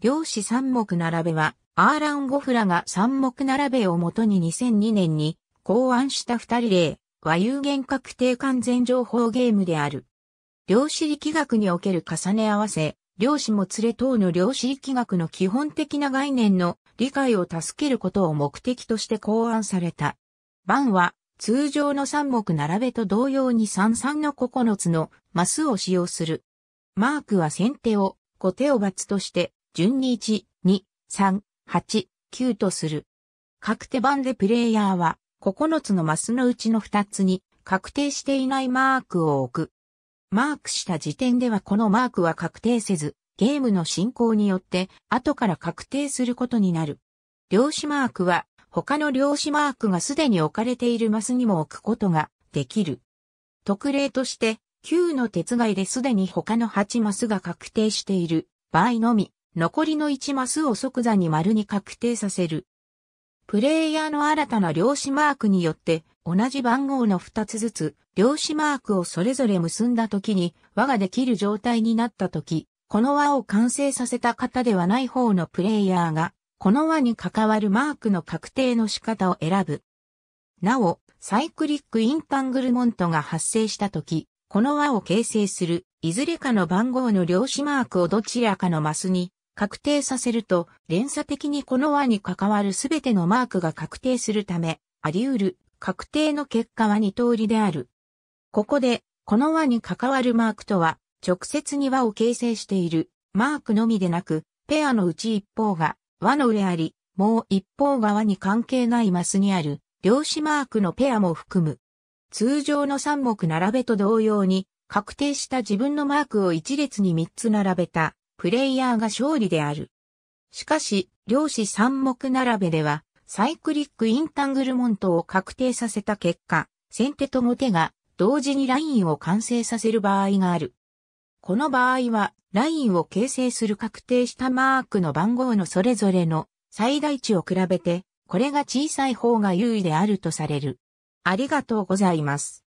量子三目並べは、アーラン・ゴフラが三目並べをもとに2002年に考案した二人例、和有限確定完全情報ゲームである。量子力学における重ね合わせ、量子もつれ等の量子力学の基本的な概念の理解を助けることを目的として考案された。番は通常の三目並べと同様に三々の9つのマスを使用する。マークは先手を、後手を罰として順に1、2、3、8、9とする。確定版でプレイヤーは9つのマスのうちの2つに確定していないマークを置く。マークした時点ではこのマークは確定せず、ゲームの進行によって後から確定することになる。量子マークは他の量子マークがすでに置かれているマスにも置くことができる。特例として9の手違いですでに他の8マスが確定している場合のみ残りの1マスを即座に丸に確定させる。プレイヤーの新たな量子マークによって、同じ番号の2つずつ、量子マークをそれぞれ結んだ時に、輪ができる状態になった時、この輪を完成させた方ではない方のプレイヤーが、この輪に関わるマークの確定の仕方を選ぶ。なお、サイクリックインタングルモントが発生した時、この輪を形成する、いずれかの番号の量子マークをどちらかのマスに確定させると、連鎖的にこの輪に関わるすべてのマークが確定するため、あり得る確定の結果は2通りである。ここで、この輪に関わるマークとは、直接に輪を形成しているマークのみでなく、ペアのうち一方が和の上あり、もう一方がに関係ないマスにある量子マークのペアも含む。通常の3目並べと同様に、確定した自分のマークを一列に3つ並べたプレイヤーが勝利である。しかし、量子三目並べでは、サイクリックインタングルモントを確定させた結果、先手と後手が同時にラインを完成させる場合がある。この場合は、ラインを形成する確定したマークの番号のそれぞれの最大値を比べて、これが小さい方が優位であるとされる。ありがとうございます。